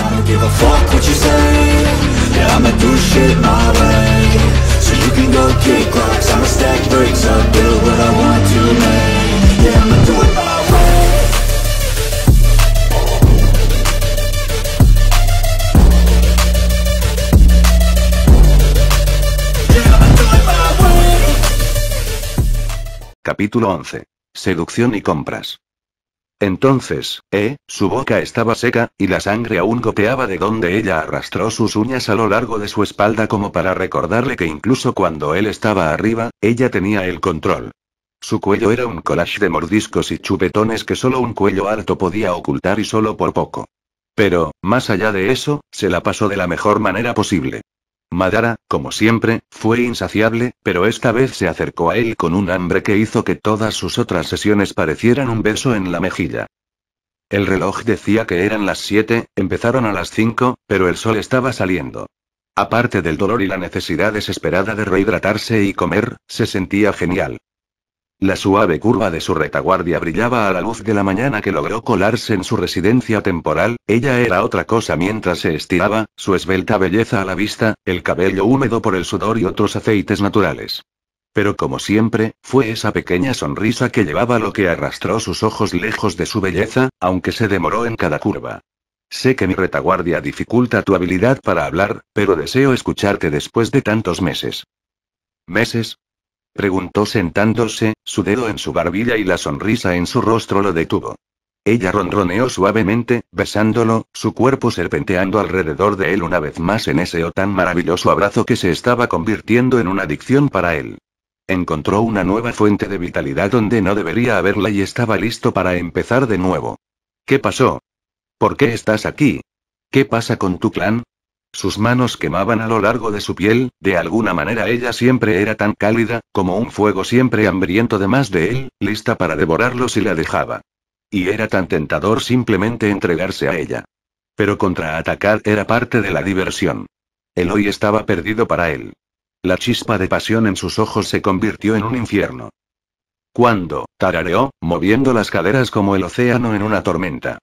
I don't give a fuck what you say Yeah, I'ma do shit my way So you can go kick rocks I'ma stack bricks up, build what I want to make Yeah, I'ma do it my way Capítulo 11. Seducción y compras. Entonces, eh, su boca estaba seca, y la sangre aún goteaba de donde ella arrastró sus uñas a lo largo de su espalda como para recordarle que incluso cuando él estaba arriba, ella tenía el control. Su cuello era un collage de mordiscos y chupetones que solo un cuello alto podía ocultar y solo por poco. Pero, más allá de eso, se la pasó de la mejor manera posible. Madara, como siempre, fue insaciable, pero esta vez se acercó a él con un hambre que hizo que todas sus otras sesiones parecieran un beso en la mejilla. El reloj decía que eran las 7, empezaron a las 5, pero el sol estaba saliendo. Aparte del dolor y la necesidad desesperada de rehidratarse y comer, se sentía genial. La suave curva de su retaguardia brillaba a la luz de la mañana que logró colarse en su residencia temporal, ella era otra cosa mientras se estiraba, su esbelta belleza a la vista, el cabello húmedo por el sudor y otros aceites naturales. Pero como siempre, fue esa pequeña sonrisa que llevaba lo que arrastró sus ojos lejos de su belleza, aunque se demoró en cada curva. Sé que mi retaguardia dificulta tu habilidad para hablar, pero deseo escucharte después de tantos meses. ¿Meses? Preguntó sentándose, su dedo en su barbilla y la sonrisa en su rostro lo detuvo. Ella ronroneó suavemente, besándolo, su cuerpo serpenteando alrededor de él una vez más en ese o oh tan maravilloso abrazo que se estaba convirtiendo en una adicción para él. Encontró una nueva fuente de vitalidad donde no debería haberla y estaba listo para empezar de nuevo. ¿Qué pasó? ¿Por qué estás aquí? ¿Qué pasa con tu clan? Sus manos quemaban a lo largo de su piel, de alguna manera ella siempre era tan cálida, como un fuego siempre hambriento de más de él, lista para devorarlo si la dejaba. Y era tan tentador simplemente entregarse a ella. Pero contraatacar era parte de la diversión. El hoy estaba perdido para él. La chispa de pasión en sus ojos se convirtió en un infierno. Cuando, tarareó, moviendo las caderas como el océano en una tormenta.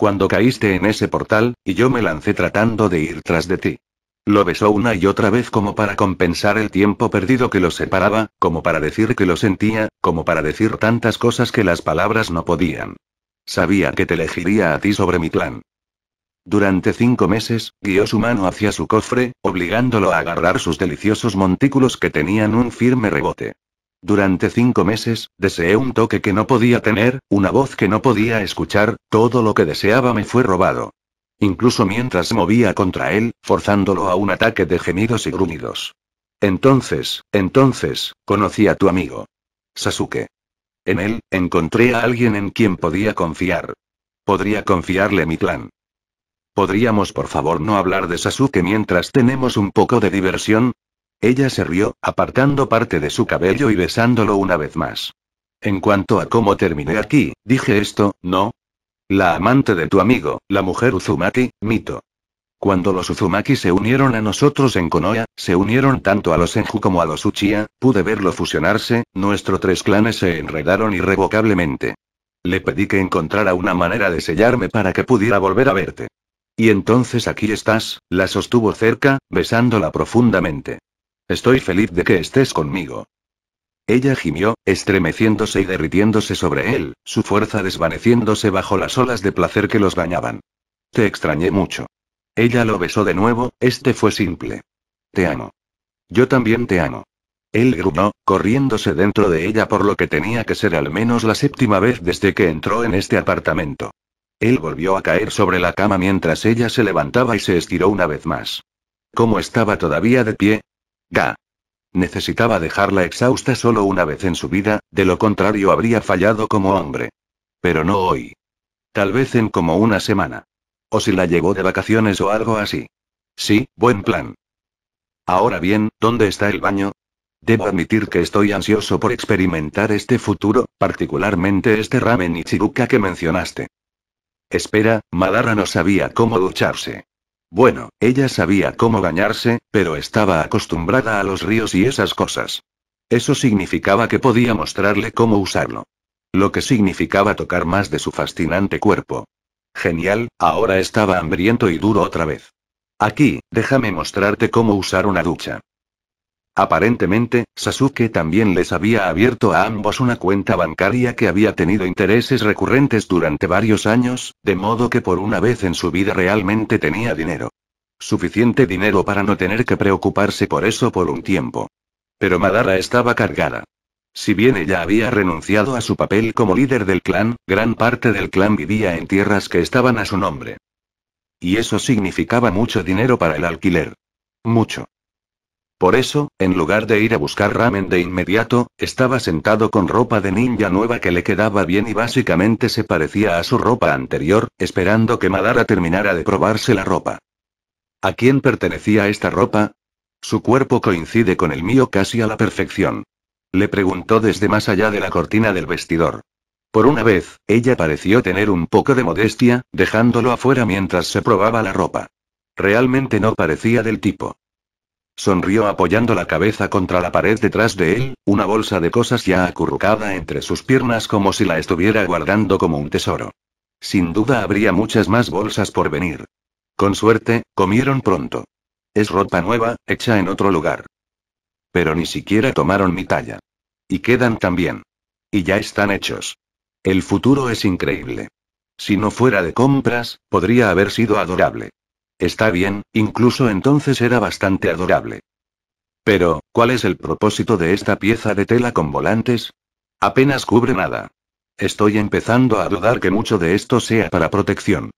Cuando caíste en ese portal, y yo me lancé tratando de ir tras de ti. Lo besó una y otra vez como para compensar el tiempo perdido que lo separaba, como para decir que lo sentía, como para decir tantas cosas que las palabras no podían. Sabía que te elegiría a ti sobre mi plan. Durante cinco meses, guió su mano hacia su cofre, obligándolo a agarrar sus deliciosos montículos que tenían un firme rebote. Durante cinco meses, deseé un toque que no podía tener, una voz que no podía escuchar, todo lo que deseaba me fue robado. Incluso mientras movía contra él, forzándolo a un ataque de gemidos y gruñidos. Entonces, entonces, conocí a tu amigo. Sasuke. En él, encontré a alguien en quien podía confiar. Podría confiarle mi plan. ¿Podríamos por favor no hablar de Sasuke mientras tenemos un poco de diversión? Ella se rió, apartando parte de su cabello y besándolo una vez más. En cuanto a cómo terminé aquí, dije esto, ¿no? La amante de tu amigo, la mujer Uzumaki, mito. Cuando los Uzumaki se unieron a nosotros en Konoya, se unieron tanto a los Enju como a los Uchiha, pude verlo fusionarse, nuestros tres clanes se enredaron irrevocablemente. Le pedí que encontrara una manera de sellarme para que pudiera volver a verte. Y entonces aquí estás, la sostuvo cerca, besándola profundamente. Estoy feliz de que estés conmigo. Ella gimió, estremeciéndose y derritiéndose sobre él, su fuerza desvaneciéndose bajo las olas de placer que los bañaban. Te extrañé mucho. Ella lo besó de nuevo, este fue simple. Te amo. Yo también te amo. Él gruñó, corriéndose dentro de ella por lo que tenía que ser al menos la séptima vez desde que entró en este apartamento. Él volvió a caer sobre la cama mientras ella se levantaba y se estiró una vez más. Como estaba todavía de pie, Ga. Necesitaba dejarla exhausta solo una vez en su vida, de lo contrario habría fallado como hombre. Pero no hoy. Tal vez en como una semana. O si la llevó de vacaciones o algo así. Sí, buen plan. Ahora bien, ¿dónde está el baño? Debo admitir que estoy ansioso por experimentar este futuro, particularmente este ramen y que mencionaste. Espera, Madara no sabía cómo ducharse. Bueno, ella sabía cómo bañarse, pero estaba acostumbrada a los ríos y esas cosas. Eso significaba que podía mostrarle cómo usarlo. Lo que significaba tocar más de su fascinante cuerpo. Genial, ahora estaba hambriento y duro otra vez. Aquí, déjame mostrarte cómo usar una ducha. Aparentemente, Sasuke también les había abierto a ambos una cuenta bancaria que había tenido intereses recurrentes durante varios años, de modo que por una vez en su vida realmente tenía dinero. Suficiente dinero para no tener que preocuparse por eso por un tiempo. Pero Madara estaba cargada. Si bien ella había renunciado a su papel como líder del clan, gran parte del clan vivía en tierras que estaban a su nombre. Y eso significaba mucho dinero para el alquiler. Mucho. Por eso, en lugar de ir a buscar ramen de inmediato, estaba sentado con ropa de ninja nueva que le quedaba bien y básicamente se parecía a su ropa anterior, esperando que Madara terminara de probarse la ropa. ¿A quién pertenecía esta ropa? Su cuerpo coincide con el mío casi a la perfección. Le preguntó desde más allá de la cortina del vestidor. Por una vez, ella pareció tener un poco de modestia, dejándolo afuera mientras se probaba la ropa. Realmente no parecía del tipo. Sonrió apoyando la cabeza contra la pared detrás de él, una bolsa de cosas ya acurrucada entre sus piernas como si la estuviera guardando como un tesoro. Sin duda habría muchas más bolsas por venir. Con suerte, comieron pronto. Es ropa nueva, hecha en otro lugar. Pero ni siquiera tomaron mi talla. Y quedan también. Y ya están hechos. El futuro es increíble. Si no fuera de compras, podría haber sido adorable. Está bien, incluso entonces era bastante adorable. Pero, ¿cuál es el propósito de esta pieza de tela con volantes? Apenas cubre nada. Estoy empezando a dudar que mucho de esto sea para protección.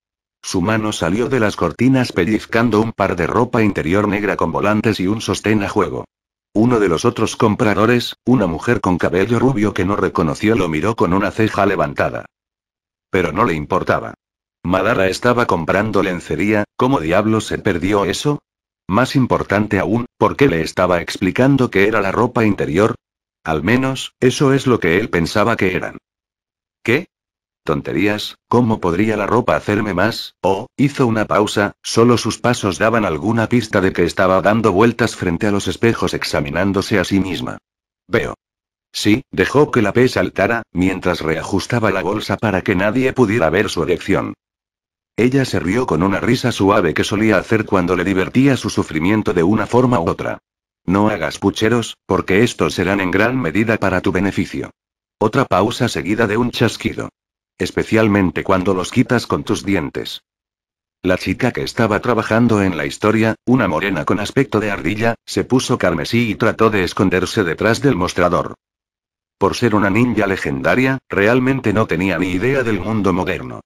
Su mano salió de las cortinas pellizcando un par de ropa interior negra con volantes y un sostén a juego. Uno de los otros compradores, una mujer con cabello rubio que no reconoció, lo miró con una ceja levantada. Pero no le importaba. Madara estaba comprando lencería, ¿cómo diablo se perdió eso? Más importante aún, ¿por qué le estaba explicando que era la ropa interior? Al menos, eso es lo que él pensaba que eran. ¿Qué? Tonterías, ¿cómo podría la ropa hacerme más? Oh, hizo una pausa, solo sus pasos daban alguna pista de que estaba dando vueltas frente a los espejos examinándose a sí misma. Veo. Sí, dejó que la P saltara, mientras reajustaba la bolsa para que nadie pudiera ver su erección. Ella se rió con una risa suave que solía hacer cuando le divertía su sufrimiento de una forma u otra. No hagas pucheros, porque estos serán en gran medida para tu beneficio. Otra pausa seguida de un chasquido. Especialmente cuando los quitas con tus dientes. La chica que estaba trabajando en la historia, una morena con aspecto de ardilla, se puso carmesí y trató de esconderse detrás del mostrador. Por ser una ninja legendaria, realmente no tenía ni idea del mundo moderno.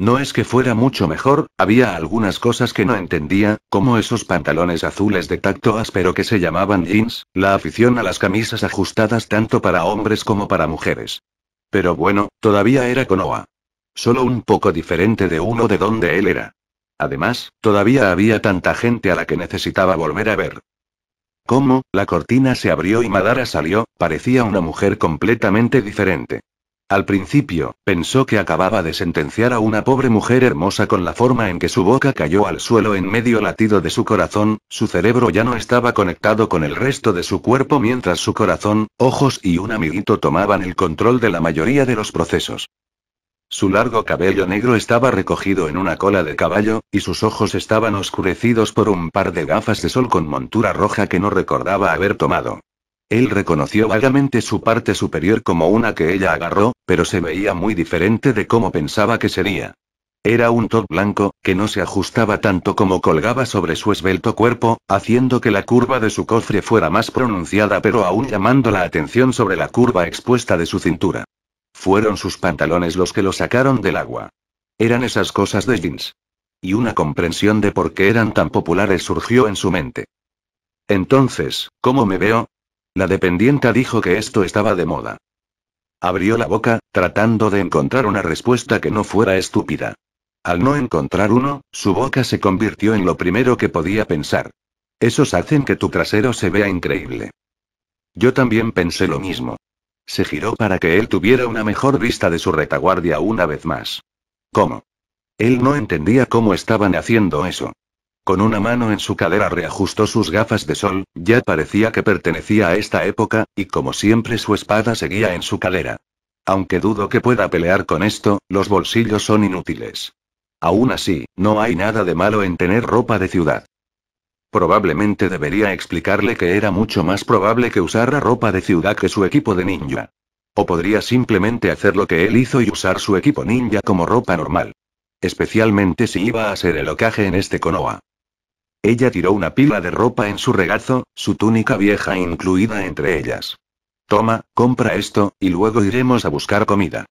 No es que fuera mucho mejor, había algunas cosas que no entendía, como esos pantalones azules de tacto áspero que se llamaban jeans, la afición a las camisas ajustadas tanto para hombres como para mujeres. Pero bueno, todavía era Konoha. Solo un poco diferente de uno de donde él era. Además, todavía había tanta gente a la que necesitaba volver a ver. Cómo la cortina se abrió y Madara salió, parecía una mujer completamente diferente. Al principio, pensó que acababa de sentenciar a una pobre mujer hermosa con la forma en que su boca cayó al suelo en medio latido de su corazón, su cerebro ya no estaba conectado con el resto de su cuerpo mientras su corazón, ojos y un amiguito tomaban el control de la mayoría de los procesos. Su largo cabello negro estaba recogido en una cola de caballo, y sus ojos estaban oscurecidos por un par de gafas de sol con montura roja que no recordaba haber tomado. Él reconoció vagamente su parte superior como una que ella agarró, pero se veía muy diferente de cómo pensaba que sería. Era un top blanco, que no se ajustaba tanto como colgaba sobre su esbelto cuerpo, haciendo que la curva de su cofre fuera más pronunciada pero aún llamando la atención sobre la curva expuesta de su cintura. Fueron sus pantalones los que lo sacaron del agua. Eran esas cosas de jeans. Y una comprensión de por qué eran tan populares surgió en su mente. Entonces, ¿cómo me veo? La dependienta dijo que esto estaba de moda. Abrió la boca, tratando de encontrar una respuesta que no fuera estúpida. Al no encontrar uno, su boca se convirtió en lo primero que podía pensar. Esos hacen que tu trasero se vea increíble. Yo también pensé lo mismo. Se giró para que él tuviera una mejor vista de su retaguardia una vez más. ¿Cómo? Él no entendía cómo estaban haciendo eso. Con una mano en su cadera reajustó sus gafas de sol, ya parecía que pertenecía a esta época, y como siempre su espada seguía en su cadera. Aunque dudo que pueda pelear con esto, los bolsillos son inútiles. Aún así, no hay nada de malo en tener ropa de ciudad. Probablemente debería explicarle que era mucho más probable que usara ropa de ciudad que su equipo de ninja. O podría simplemente hacer lo que él hizo y usar su equipo ninja como ropa normal. Especialmente si iba a ser el ocaje en este Konoha. Ella tiró una pila de ropa en su regazo, su túnica vieja incluida entre ellas. Toma, compra esto, y luego iremos a buscar comida.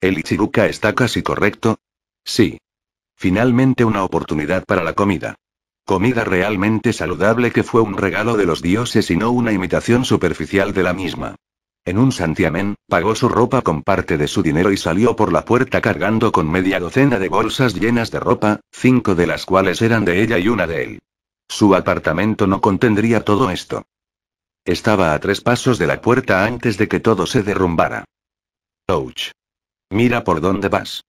¿El Ichiruka está casi correcto? Sí. Finalmente una oportunidad para la comida. Comida realmente saludable que fue un regalo de los dioses y no una imitación superficial de la misma. En un santiamén, pagó su ropa con parte de su dinero y salió por la puerta cargando con media docena de bolsas llenas de ropa, cinco de las cuales eran de ella y una de él. Su apartamento no contendría todo esto. Estaba a tres pasos de la puerta antes de que todo se derrumbara. Ouch. Mira por dónde vas.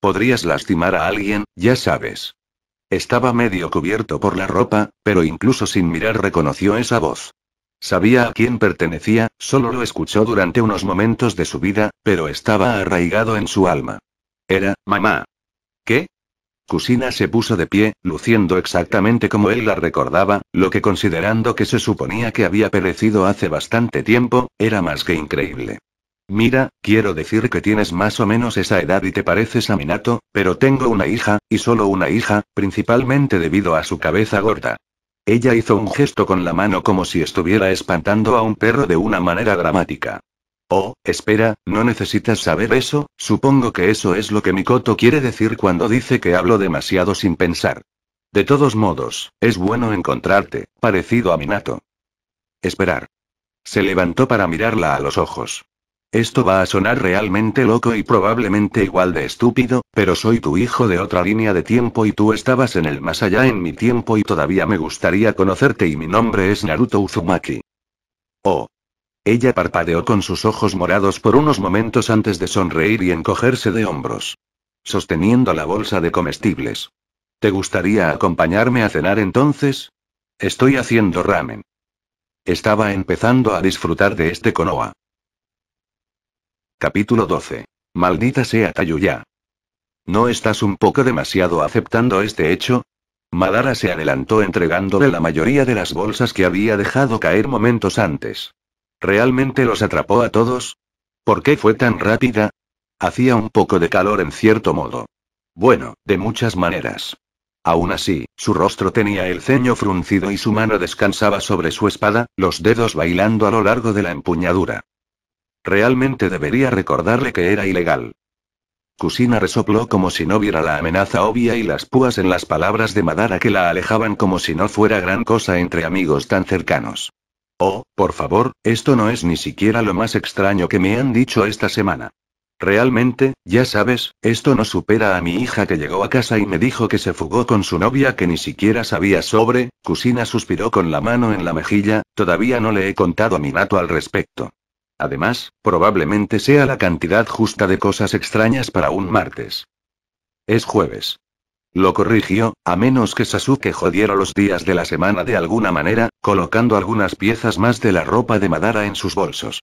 Podrías lastimar a alguien, ya sabes. Estaba medio cubierto por la ropa, pero incluso sin mirar reconoció esa voz. Sabía a quién pertenecía, solo lo escuchó durante unos momentos de su vida, pero estaba arraigado en su alma. Era, mamá. ¿Qué? Cusina se puso de pie, luciendo exactamente como él la recordaba, lo que considerando que se suponía que había perecido hace bastante tiempo, era más que increíble. Mira, quiero decir que tienes más o menos esa edad y te pareces a Minato, pero tengo una hija, y solo una hija, principalmente debido a su cabeza gorda. Ella hizo un gesto con la mano como si estuviera espantando a un perro de una manera dramática. Oh, espera, no necesitas saber eso, supongo que eso es lo que Mikoto quiere decir cuando dice que hablo demasiado sin pensar. De todos modos, es bueno encontrarte, parecido a Minato. Esperar. Se levantó para mirarla a los ojos. Esto va a sonar realmente loco y probablemente igual de estúpido, pero soy tu hijo de otra línea de tiempo y tú estabas en el más allá en mi tiempo y todavía me gustaría conocerte y mi nombre es Naruto Uzumaki. Oh, ella parpadeó con sus ojos morados por unos momentos antes de sonreír y encogerse de hombros. Sosteniendo la bolsa de comestibles. ¿Te gustaría acompañarme a cenar entonces? Estoy haciendo ramen. Estaba empezando a disfrutar de este konoha. Capítulo 12. Maldita sea Tayuya. ¿No estás un poco demasiado aceptando este hecho? Madara se adelantó entregándole la mayoría de las bolsas que había dejado caer momentos antes. ¿Realmente los atrapó a todos? ¿Por qué fue tan rápida? Hacía un poco de calor en cierto modo. Bueno, de muchas maneras. Aún así, su rostro tenía el ceño fruncido y su mano descansaba sobre su espada, los dedos bailando a lo largo de la empuñadura. Realmente debería recordarle que era ilegal. Kusina resopló como si no viera la amenaza obvia y las púas en las palabras de Madara que la alejaban como si no fuera gran cosa entre amigos tan cercanos. Oh, por favor, esto no es ni siquiera lo más extraño que me han dicho esta semana. Realmente, ya sabes, esto no supera a mi hija que llegó a casa y me dijo que se fugó con su novia que ni siquiera sabía sobre, Cusina suspiró con la mano en la mejilla, todavía no le he contado a mi nato al respecto. Además, probablemente sea la cantidad justa de cosas extrañas para un martes. Es jueves. Lo corrigió, a menos que Sasuke jodiera los días de la semana de alguna manera, colocando algunas piezas más de la ropa de Madara en sus bolsos.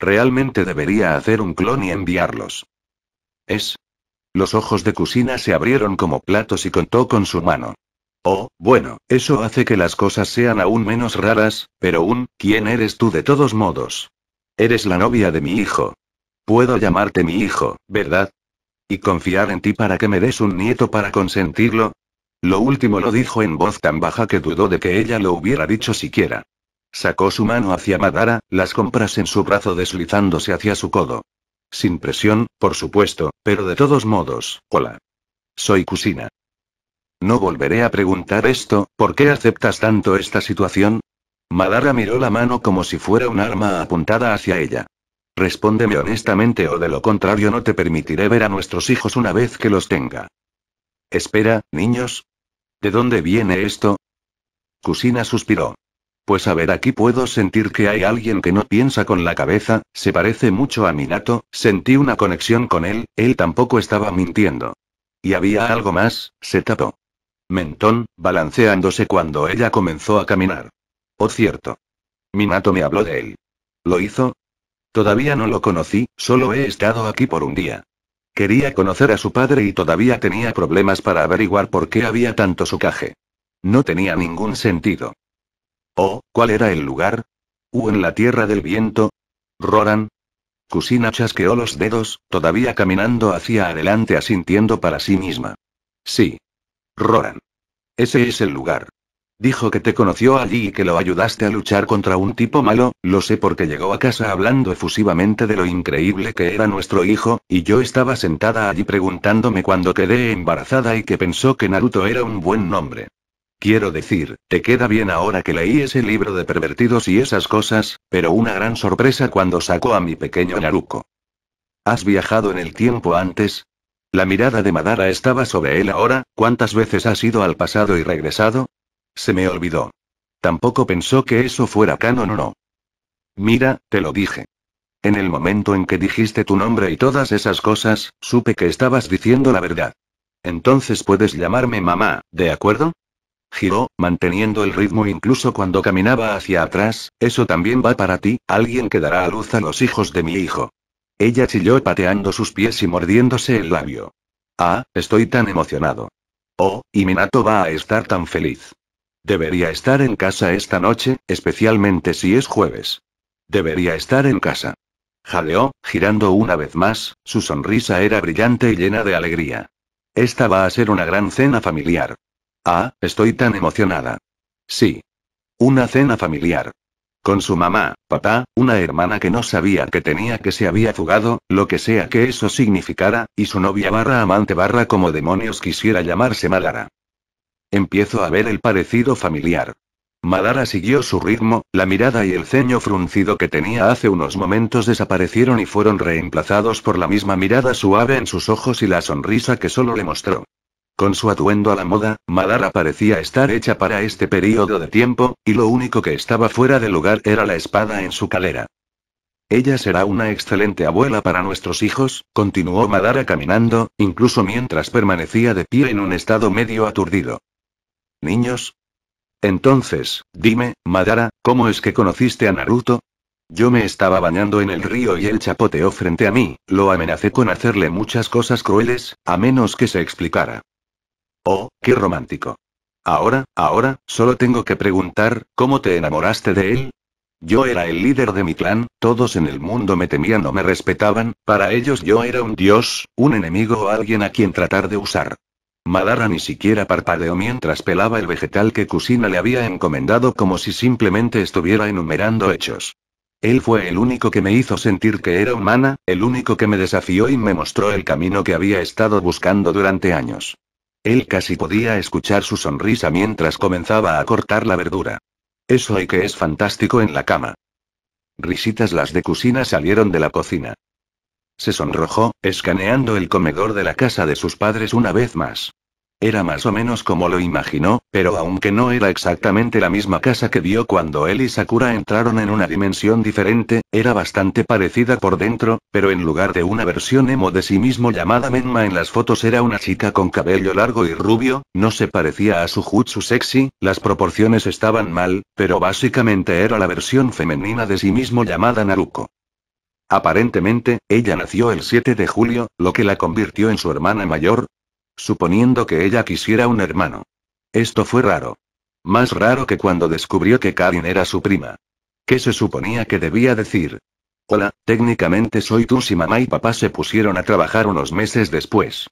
Realmente debería hacer un clon y enviarlos. Es. Los ojos de Kusina se abrieron como platos y contó con su mano. Oh, bueno, eso hace que las cosas sean aún menos raras, pero un, ¿quién eres tú de todos modos? Eres la novia de mi hijo. Puedo llamarte mi hijo, ¿verdad? ¿Y confiar en ti para que me des un nieto para consentirlo? Lo último lo dijo en voz tan baja que dudó de que ella lo hubiera dicho siquiera. Sacó su mano hacia Madara, las compras en su brazo deslizándose hacia su codo. Sin presión, por supuesto, pero de todos modos, hola. Soy Kusina. No volveré a preguntar esto, ¿por qué aceptas tanto esta situación? Madara miró la mano como si fuera un arma apuntada hacia ella. Respóndeme honestamente o de lo contrario no te permitiré ver a nuestros hijos una vez que los tenga. Espera, niños. ¿De dónde viene esto? Cusina suspiró. Pues a ver, aquí puedo sentir que hay alguien que no piensa con la cabeza, se parece mucho a Minato, sentí una conexión con él, él tampoco estaba mintiendo. Y había algo más, se tapó. Mentón, balanceándose cuando ella comenzó a caminar. Oh cierto. Minato me habló de él. ¿Lo hizo? Todavía no lo conocí, solo he estado aquí por un día. Quería conocer a su padre y todavía tenía problemas para averiguar por qué había tanto sucaje. No tenía ningún sentido. Oh, ¿cuál era el lugar? ¿U en la tierra del viento? ¿Roran? Cusina chasqueó los dedos, todavía caminando hacia adelante asintiendo para sí misma. Sí. Roran. Ese es el lugar. Dijo que te conoció allí y que lo ayudaste a luchar contra un tipo malo, lo sé porque llegó a casa hablando efusivamente de lo increíble que era nuestro hijo, y yo estaba sentada allí preguntándome cuando quedé embarazada y que pensó que Naruto era un buen nombre. Quiero decir, te queda bien ahora que leí ese libro de pervertidos y esas cosas, pero una gran sorpresa cuando sacó a mi pequeño Naruko. ¿Has viajado en el tiempo antes? La mirada de Madara estaba sobre él ahora, ¿cuántas veces has ido al pasado y regresado? Se me olvidó. Tampoco pensó que eso fuera canon o no. Mira, te lo dije. En el momento en que dijiste tu nombre y todas esas cosas, supe que estabas diciendo la verdad. Entonces puedes llamarme mamá, ¿de acuerdo? Giró, manteniendo el ritmo incluso cuando caminaba hacia atrás, eso también va para ti, alguien que dará a luz a los hijos de mi hijo. Ella chilló pateando sus pies y mordiéndose el labio. Ah, estoy tan emocionado. Oh, y Minato va a estar tan feliz. Debería estar en casa esta noche, especialmente si es jueves. Debería estar en casa. Jaleó, girando una vez más, su sonrisa era brillante y llena de alegría. Esta va a ser una gran cena familiar. Ah, estoy tan emocionada. Sí. Una cena familiar. Con su mamá, papá, una hermana que no sabía que tenía que se había fugado, lo que sea que eso significara, y su novia barra amante barra como demonios quisiera llamarse Magara. Empiezo a ver el parecido familiar. Madara siguió su ritmo, la mirada y el ceño fruncido que tenía hace unos momentos desaparecieron y fueron reemplazados por la misma mirada suave en sus ojos y la sonrisa que solo le mostró. Con su atuendo a la moda, Madara parecía estar hecha para este periodo de tiempo, y lo único que estaba fuera de lugar era la espada en su calera. Ella será una excelente abuela para nuestros hijos, continuó Madara caminando, incluso mientras permanecía de pie en un estado medio aturdido niños? Entonces, dime, Madara, ¿cómo es que conociste a Naruto? Yo me estaba bañando en el río y él chapoteó frente a mí, lo amenacé con hacerle muchas cosas crueles, a menos que se explicara. Oh, qué romántico. Ahora, ahora, solo tengo que preguntar, ¿cómo te enamoraste de él? Yo era el líder de mi clan, todos en el mundo me temían o me respetaban, para ellos yo era un dios, un enemigo o alguien a quien tratar de usar. Madara ni siquiera parpadeó mientras pelaba el vegetal que Kusina le había encomendado como si simplemente estuviera enumerando hechos. Él fue el único que me hizo sentir que era humana, el único que me desafió y me mostró el camino que había estado buscando durante años. Él casi podía escuchar su sonrisa mientras comenzaba a cortar la verdura. Eso hay que es fantástico en la cama. Risitas las de Kusina salieron de la cocina. Se sonrojó, escaneando el comedor de la casa de sus padres una vez más. Era más o menos como lo imaginó, pero aunque no era exactamente la misma casa que vio cuando él y Sakura entraron en una dimensión diferente, era bastante parecida por dentro, pero en lugar de una versión emo de sí mismo llamada Menma en las fotos era una chica con cabello largo y rubio, no se parecía a su jutsu sexy, las proporciones estaban mal, pero básicamente era la versión femenina de sí mismo llamada Naruko. Aparentemente, ella nació el 7 de julio, lo que la convirtió en su hermana mayor, suponiendo que ella quisiera un hermano. Esto fue raro. Más raro que cuando descubrió que Karin era su prima. ¿Qué se suponía que debía decir? Hola, técnicamente soy tú si mamá y papá se pusieron a trabajar unos meses después.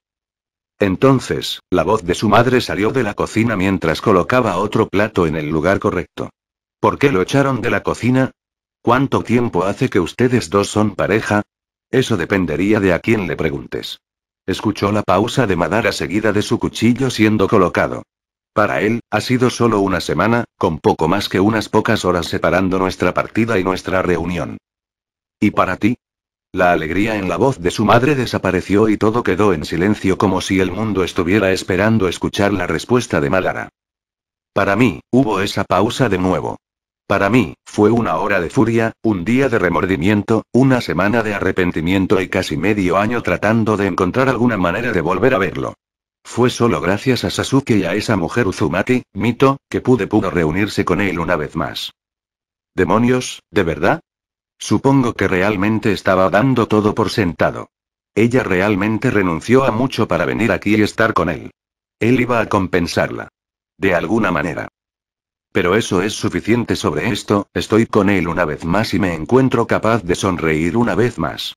Entonces, la voz de su madre salió de la cocina mientras colocaba otro plato en el lugar correcto. ¿Por qué lo echaron de la cocina? ¿Cuánto tiempo hace que ustedes dos son pareja? Eso dependería de a quién le preguntes. Escuchó la pausa de Madara seguida de su cuchillo siendo colocado. Para él, ha sido solo una semana, con poco más que unas pocas horas separando nuestra partida y nuestra reunión. ¿Y para ti? La alegría en la voz de su madre desapareció y todo quedó en silencio como si el mundo estuviera esperando escuchar la respuesta de Madara. Para mí, hubo esa pausa de nuevo. Para mí, fue una hora de furia, un día de remordimiento, una semana de arrepentimiento y casi medio año tratando de encontrar alguna manera de volver a verlo. Fue solo gracias a Sasuke y a esa mujer Uzumaki, Mito, que pude pudo reunirse con él una vez más. ¿Demonios, de verdad? Supongo que realmente estaba dando todo por sentado. Ella realmente renunció a mucho para venir aquí y estar con él. Él iba a compensarla. De alguna manera. Pero eso es suficiente sobre esto, estoy con él una vez más y me encuentro capaz de sonreír una vez más.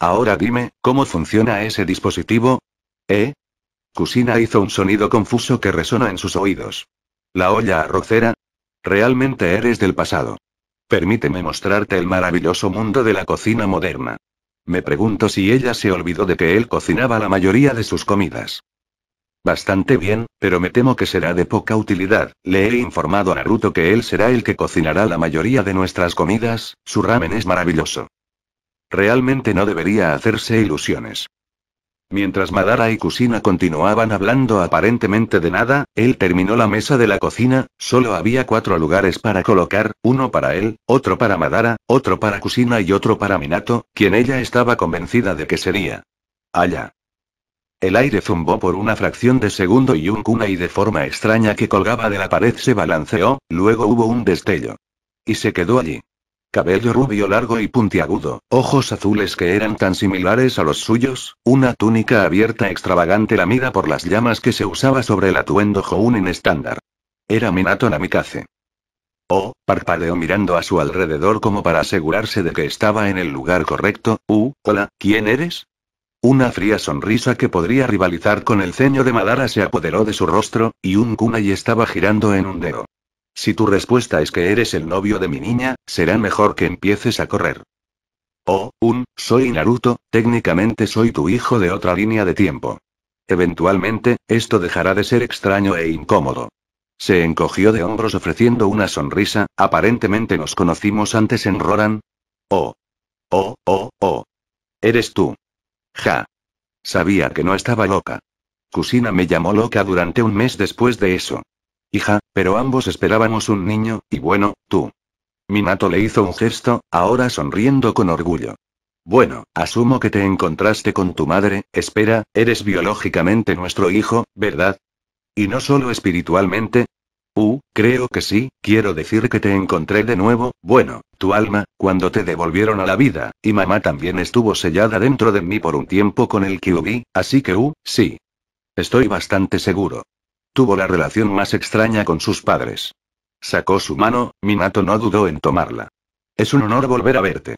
Ahora dime, ¿cómo funciona ese dispositivo? ¿Eh? Cusina hizo un sonido confuso que resonó en sus oídos. ¿La olla arrocera? Realmente eres del pasado. Permíteme mostrarte el maravilloso mundo de la cocina moderna. Me pregunto si ella se olvidó de que él cocinaba la mayoría de sus comidas. Bastante bien, pero me temo que será de poca utilidad. Le he informado a Naruto que él será el que cocinará la mayoría de nuestras comidas, su ramen es maravilloso. Realmente no debería hacerse ilusiones. Mientras Madara y Kusina continuaban hablando aparentemente de nada, él terminó la mesa de la cocina, solo había cuatro lugares para colocar, uno para él, otro para Madara, otro para Kusina y otro para Minato, quien ella estaba convencida de que sería. Allá. El aire zumbó por una fracción de segundo y un cuna y de forma extraña que colgaba de la pared se balanceó, luego hubo un destello. Y se quedó allí. Cabello rubio largo y puntiagudo, ojos azules que eran tan similares a los suyos, una túnica abierta extravagante lamida por las llamas que se usaba sobre el atuendo Jounin estándar. Era Minato Namikaze. Oh, parpadeó mirando a su alrededor como para asegurarse de que estaba en el lugar correcto. Uh, hola, ¿quién eres? Una fría sonrisa que podría rivalizar con el ceño de Madara se apoderó de su rostro, y un kunai estaba girando en un dedo. Si tu respuesta es que eres el novio de mi niña, será mejor que empieces a correr. Oh, un, soy Naruto, técnicamente soy tu hijo de otra línea de tiempo. Eventualmente, esto dejará de ser extraño e incómodo. Se encogió de hombros ofreciendo una sonrisa, aparentemente nos conocimos antes en Roran. Oh. Oh, oh, oh. Eres tú. Ja. Sabía que no estaba loca. Cusina me llamó loca durante un mes después de eso. Hija, pero ambos esperábamos un niño, y bueno, tú. Minato le hizo un gesto, ahora sonriendo con orgullo. Bueno, asumo que te encontraste con tu madre, espera, eres biológicamente nuestro hijo, ¿verdad? Y no solo espiritualmente, Uh, creo que sí, quiero decir que te encontré de nuevo, bueno, tu alma, cuando te devolvieron a la vida, y mamá también estuvo sellada dentro de mí por un tiempo con el Kyubi, así que uh, sí. Estoy bastante seguro. Tuvo la relación más extraña con sus padres. Sacó su mano, Minato no dudó en tomarla. Es un honor volver a verte.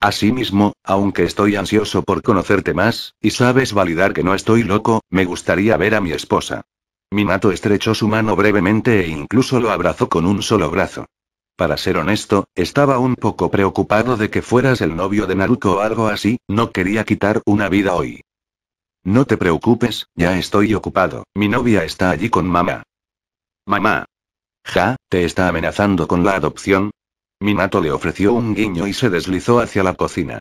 Asimismo, aunque estoy ansioso por conocerte más, y sabes validar que no estoy loco, me gustaría ver a mi esposa. Minato estrechó su mano brevemente e incluso lo abrazó con un solo brazo. Para ser honesto, estaba un poco preocupado de que fueras el novio de Naruto o algo así, no quería quitar una vida hoy. No te preocupes, ya estoy ocupado, mi novia está allí con mamá. Mamá. Ja, ¿te está amenazando con la adopción? Minato le ofreció un guiño y se deslizó hacia la cocina.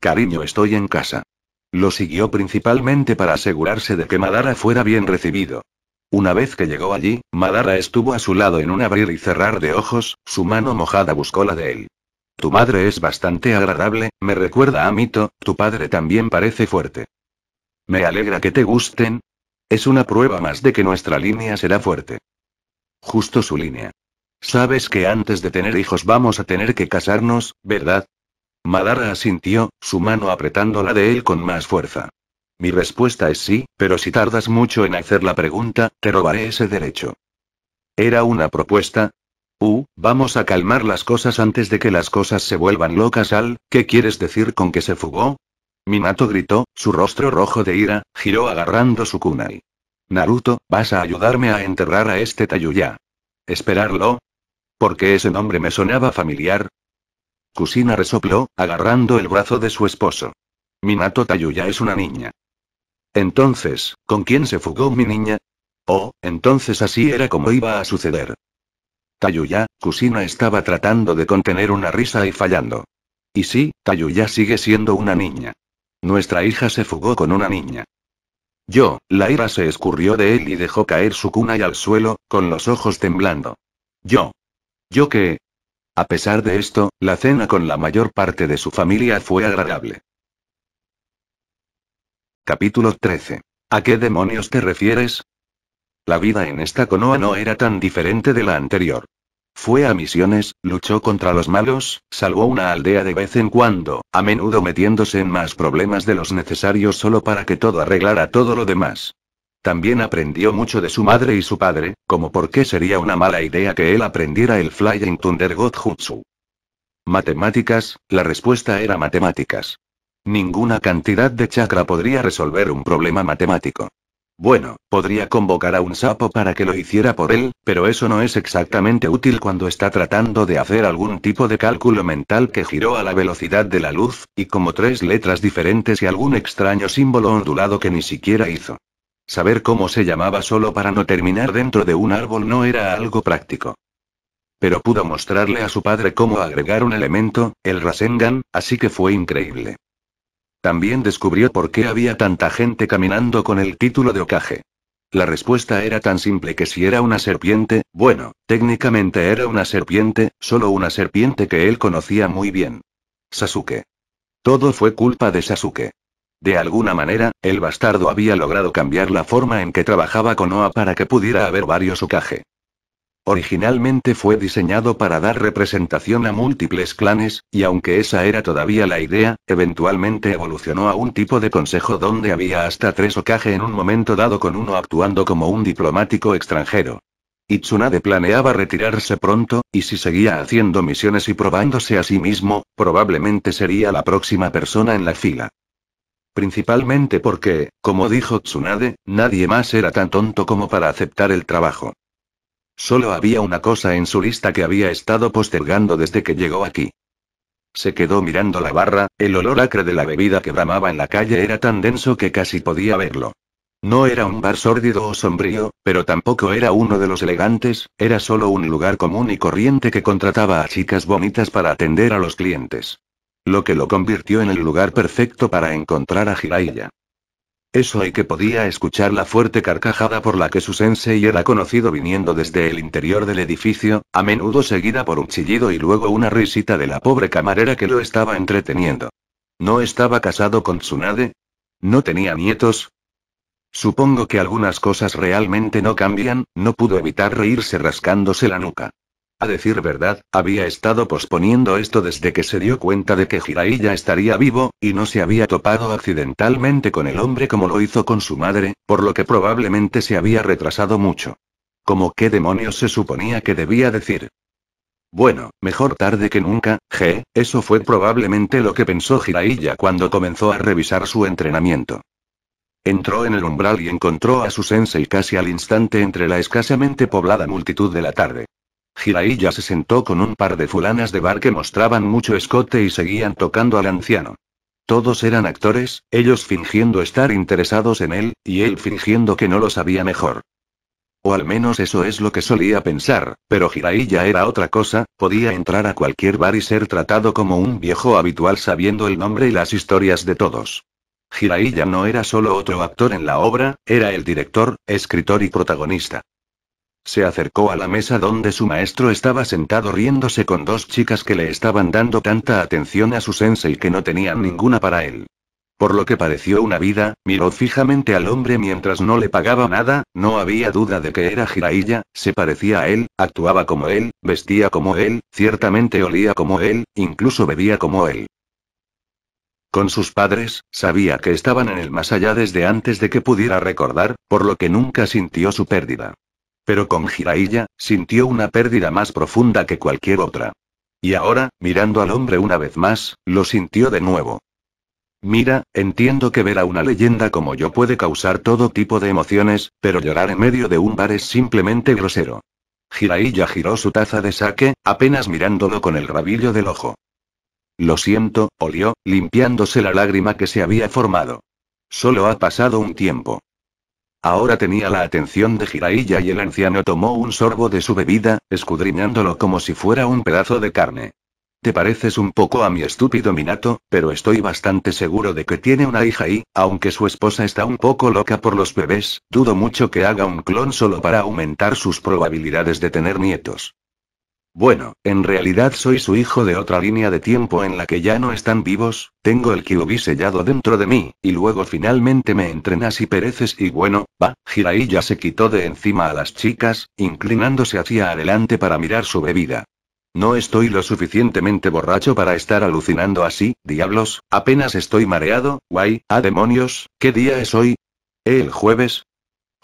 Cariño, estoy en casa. Lo siguió principalmente para asegurarse de que Madara fuera bien recibido. Una vez que llegó allí, Madara estuvo a su lado en un abrir y cerrar de ojos, su mano mojada buscó la de él. Tu madre es bastante agradable, me recuerda a Mito, tu padre también parece fuerte. Me alegra que te gusten. Es una prueba más de que nuestra línea será fuerte. Justo su línea. Sabes que antes de tener hijos vamos a tener que casarnos, ¿verdad? Madara asintió, su mano apretando la de él con más fuerza. Mi respuesta es sí, pero si tardas mucho en hacer la pregunta, te robaré ese derecho. Era una propuesta. Uh, vamos a calmar las cosas antes de que las cosas se vuelvan locas al, ¿qué quieres decir con que se fugó? Minato gritó, su rostro rojo de ira, giró agarrando su kunai. Naruto, vas a ayudarme a enterrar a este Tayuya. ¿Esperarlo? Porque ese nombre me sonaba familiar. Kusina resopló, agarrando el brazo de su esposo. Minato Tayuya es una niña. Entonces, ¿con quién se fugó mi niña? Oh, entonces así era como iba a suceder. Tayuya, Kusina estaba tratando de contener una risa y fallando. Y sí, Tayuya sigue siendo una niña. Nuestra hija se fugó con una niña. Yo, la ira se escurrió de él y dejó caer su cuna y al suelo, con los ojos temblando. Yo. Yo que... A pesar de esto, la cena con la mayor parte de su familia fue agradable. Capítulo 13. ¿A qué demonios te refieres? La vida en esta conoa no era tan diferente de la anterior. Fue a misiones, luchó contra los malos, salvó una aldea de vez en cuando, a menudo metiéndose en más problemas de los necesarios solo para que todo arreglara todo lo demás. También aprendió mucho de su madre y su padre, como por qué sería una mala idea que él aprendiera el Flying Thunder God Jutsu. Matemáticas, la respuesta era matemáticas. Ninguna cantidad de chakra podría resolver un problema matemático. Bueno, podría convocar a un sapo para que lo hiciera por él, pero eso no es exactamente útil cuando está tratando de hacer algún tipo de cálculo mental que giró a la velocidad de la luz, y como tres letras diferentes y algún extraño símbolo ondulado que ni siquiera hizo. Saber cómo se llamaba solo para no terminar dentro de un árbol no era algo práctico. Pero pudo mostrarle a su padre cómo agregar un elemento, el Rasengan, así que fue increíble. También descubrió por qué había tanta gente caminando con el título de Okage. La respuesta era tan simple que si era una serpiente, bueno, técnicamente era una serpiente, solo una serpiente que él conocía muy bien. Sasuke. Todo fue culpa de Sasuke. De alguna manera, el bastardo había logrado cambiar la forma en que trabajaba con Oa para que pudiera haber varios Okage. Originalmente fue diseñado para dar representación a múltiples clanes, y aunque esa era todavía la idea, eventualmente evolucionó a un tipo de consejo donde había hasta tres ocaje en un momento dado con uno actuando como un diplomático extranjero. Itsunade planeaba retirarse pronto, y si seguía haciendo misiones y probándose a sí mismo, probablemente sería la próxima persona en la fila. Principalmente porque, como dijo Tsunade, nadie más era tan tonto como para aceptar el trabajo. Solo había una cosa en su lista que había estado postergando desde que llegó aquí. Se quedó mirando la barra, el olor acre de la bebida que bramaba en la calle era tan denso que casi podía verlo. No era un bar sórdido o sombrío, pero tampoco era uno de los elegantes, era solo un lugar común y corriente que contrataba a chicas bonitas para atender a los clientes. Lo que lo convirtió en el lugar perfecto para encontrar a Jiraiya. Eso y que podía escuchar la fuerte carcajada por la que su sensei era conocido viniendo desde el interior del edificio, a menudo seguida por un chillido y luego una risita de la pobre camarera que lo estaba entreteniendo. ¿No estaba casado con Tsunade? ¿No tenía nietos? Supongo que algunas cosas realmente no cambian, no pudo evitar reírse rascándose la nuca. A decir verdad, había estado posponiendo esto desde que se dio cuenta de que Jiraiya estaría vivo, y no se había topado accidentalmente con el hombre como lo hizo con su madre, por lo que probablemente se había retrasado mucho. ¿Cómo qué demonios se suponía que debía decir? Bueno, mejor tarde que nunca, G, eso fue probablemente lo que pensó Jiraiya cuando comenzó a revisar su entrenamiento. Entró en el umbral y encontró a su sensei casi al instante entre la escasamente poblada multitud de la tarde. Jiraiya se sentó con un par de fulanas de bar que mostraban mucho escote y seguían tocando al anciano. Todos eran actores, ellos fingiendo estar interesados en él, y él fingiendo que no lo sabía mejor. O al menos eso es lo que solía pensar, pero Jiraiya era otra cosa, podía entrar a cualquier bar y ser tratado como un viejo habitual sabiendo el nombre y las historias de todos. Jiraiya no era solo otro actor en la obra, era el director, escritor y protagonista. Se acercó a la mesa donde su maestro estaba sentado riéndose con dos chicas que le estaban dando tanta atención a su sensei que no tenían ninguna para él. Por lo que pareció una vida, miró fijamente al hombre mientras no le pagaba nada, no había duda de que era Jiraiya, se parecía a él, actuaba como él, vestía como él, ciertamente olía como él, incluso bebía como él. Con sus padres, sabía que estaban en el más allá desde antes de que pudiera recordar, por lo que nunca sintió su pérdida. Pero con Jiraiya, sintió una pérdida más profunda que cualquier otra. Y ahora, mirando al hombre una vez más, lo sintió de nuevo. Mira, entiendo que ver a una leyenda como yo puede causar todo tipo de emociones, pero llorar en medio de un bar es simplemente grosero. Jiraiya giró su taza de saque, apenas mirándolo con el rabillo del ojo. Lo siento, olió, limpiándose la lágrima que se había formado. Solo ha pasado un tiempo. Ahora tenía la atención de Jiraiya y el anciano tomó un sorbo de su bebida, escudriñándolo como si fuera un pedazo de carne. Te pareces un poco a mi estúpido Minato, pero estoy bastante seguro de que tiene una hija y, aunque su esposa está un poco loca por los bebés, dudo mucho que haga un clon solo para aumentar sus probabilidades de tener nietos. Bueno, en realidad soy su hijo de otra línea de tiempo en la que ya no están vivos, tengo el Kyubi sellado dentro de mí, y luego finalmente me entrenas y pereces y bueno, va, Jiraiya ya se quitó de encima a las chicas, inclinándose hacia adelante para mirar su bebida. No estoy lo suficientemente borracho para estar alucinando así, diablos, apenas estoy mareado, guay, a ah demonios, ¿qué día es hoy? ¿El jueves?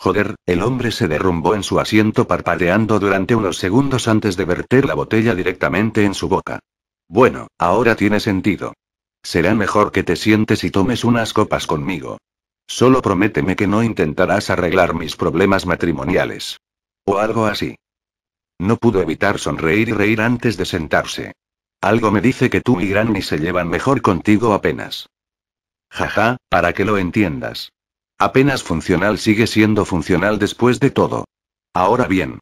Joder, el hombre se derrumbó en su asiento parpadeando durante unos segundos antes de verter la botella directamente en su boca. Bueno, ahora tiene sentido. Será mejor que te sientes y tomes unas copas conmigo. Solo prométeme que no intentarás arreglar mis problemas matrimoniales. O algo así. No pudo evitar sonreír y reír antes de sentarse. Algo me dice que tú y Granny se llevan mejor contigo apenas. Jaja, para que lo entiendas. Apenas funcional sigue siendo funcional después de todo. Ahora bien.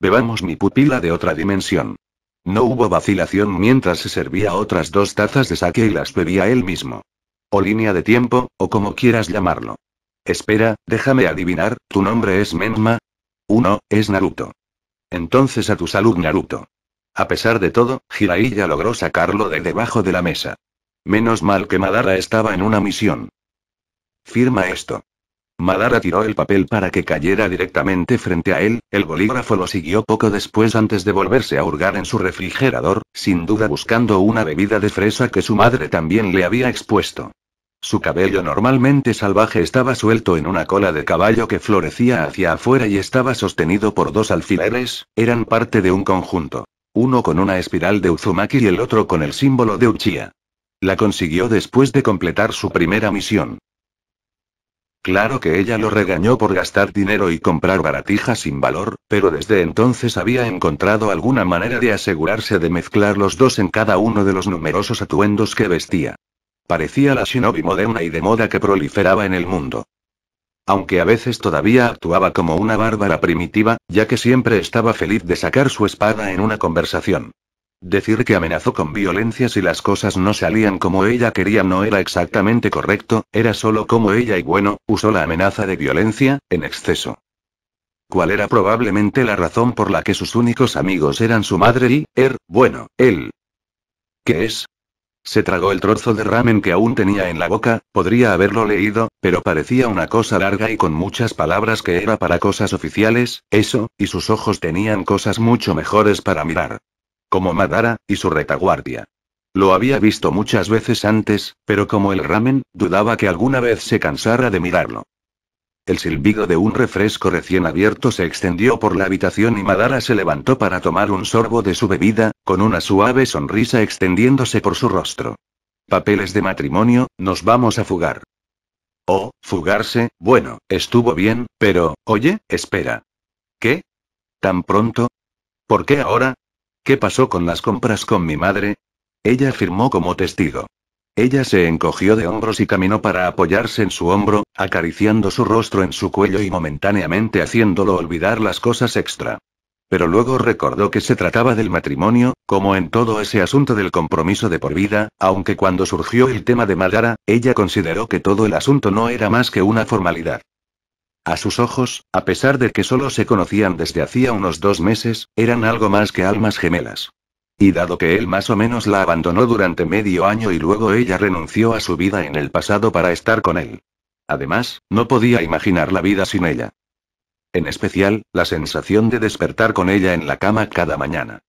Bebamos mi pupila de otra dimensión. No hubo vacilación mientras se servía otras dos tazas de saque y las bebía él mismo. O línea de tiempo, o como quieras llamarlo. Espera, déjame adivinar, ¿tu nombre es Menma? Uno, es Naruto. Entonces a tu salud, Naruto. A pesar de todo, Jiraiya logró sacarlo de debajo de la mesa. Menos mal que Madara estaba en una misión. Firma esto. Madara tiró el papel para que cayera directamente frente a él, el bolígrafo lo siguió poco después antes de volverse a hurgar en su refrigerador, sin duda buscando una bebida de fresa que su madre también le había expuesto. Su cabello normalmente salvaje estaba suelto en una cola de caballo que florecía hacia afuera y estaba sostenido por dos alfileres, eran parte de un conjunto. Uno con una espiral de Uzumaki y el otro con el símbolo de Uchiha. La consiguió después de completar su primera misión. Claro que ella lo regañó por gastar dinero y comprar baratijas sin valor, pero desde entonces había encontrado alguna manera de asegurarse de mezclar los dos en cada uno de los numerosos atuendos que vestía. Parecía la shinobi moderna y de moda que proliferaba en el mundo. Aunque a veces todavía actuaba como una bárbara primitiva, ya que siempre estaba feliz de sacar su espada en una conversación. Decir que amenazó con violencia si las cosas no salían como ella quería no era exactamente correcto, era solo como ella y bueno, usó la amenaza de violencia, en exceso. ¿Cuál era probablemente la razón por la que sus únicos amigos eran su madre y, er, bueno, él? ¿Qué es? Se tragó el trozo de ramen que aún tenía en la boca, podría haberlo leído, pero parecía una cosa larga y con muchas palabras que era para cosas oficiales, eso, y sus ojos tenían cosas mucho mejores para mirar como Madara, y su retaguardia. Lo había visto muchas veces antes, pero como el ramen, dudaba que alguna vez se cansara de mirarlo. El silbido de un refresco recién abierto se extendió por la habitación y Madara se levantó para tomar un sorbo de su bebida, con una suave sonrisa extendiéndose por su rostro. Papeles de matrimonio, nos vamos a fugar. Oh, fugarse, bueno, estuvo bien, pero, oye, espera. ¿Qué? ¿Tan pronto? ¿Por qué ahora? ¿Qué pasó con las compras con mi madre? Ella firmó como testigo. Ella se encogió de hombros y caminó para apoyarse en su hombro, acariciando su rostro en su cuello y momentáneamente haciéndolo olvidar las cosas extra. Pero luego recordó que se trataba del matrimonio, como en todo ese asunto del compromiso de por vida, aunque cuando surgió el tema de Madara, ella consideró que todo el asunto no era más que una formalidad. A sus ojos, a pesar de que solo se conocían desde hacía unos dos meses, eran algo más que almas gemelas. Y dado que él más o menos la abandonó durante medio año y luego ella renunció a su vida en el pasado para estar con él. Además, no podía imaginar la vida sin ella. En especial, la sensación de despertar con ella en la cama cada mañana.